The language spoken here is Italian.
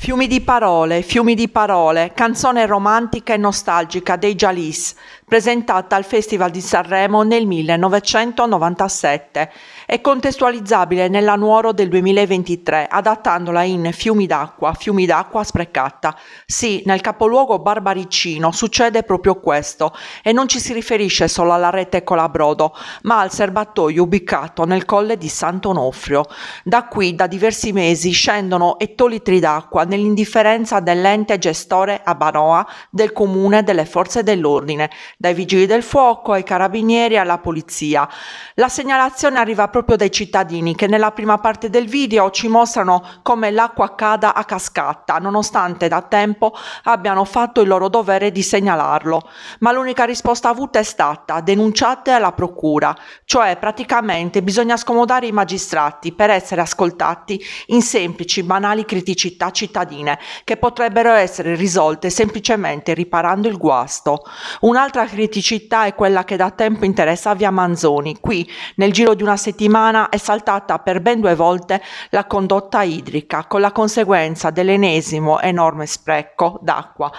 Fiumi di parole, fiumi di parole, canzone romantica e nostalgica dei Jalis, presentata al Festival di Sanremo nel 1997 e contestualizzabile nella Nuoro del 2023, adattandola in Fiumi d'acqua, Fiumi d'acqua sprecata. Sì, nel capoluogo barbaricino succede proprio questo e non ci si riferisce solo alla rete Colabrodo, ma al serbatoio ubicato nel colle di Sant'Onofrio. Da qui da diversi mesi scendono ettolitri d'acqua nell'indifferenza dell'ente gestore a Banoa del comune delle forze dell'ordine dai vigili del fuoco ai carabinieri alla polizia. La segnalazione arriva proprio dai cittadini che nella prima parte del video ci mostrano come l'acqua cada a cascata, nonostante da tempo abbiano fatto il loro dovere di segnalarlo. Ma l'unica risposta avuta è stata denunciate alla procura, cioè praticamente bisogna scomodare i magistrati per essere ascoltati in semplici, banali criticità cittadine che potrebbero essere risolte semplicemente riparando il guasto. Un'altra criticità è quella che da tempo interessa Via Manzoni. Qui, nel giro di una settimana, è saltata per ben due volte la condotta idrica, con la conseguenza dell'ennesimo enorme spreco d'acqua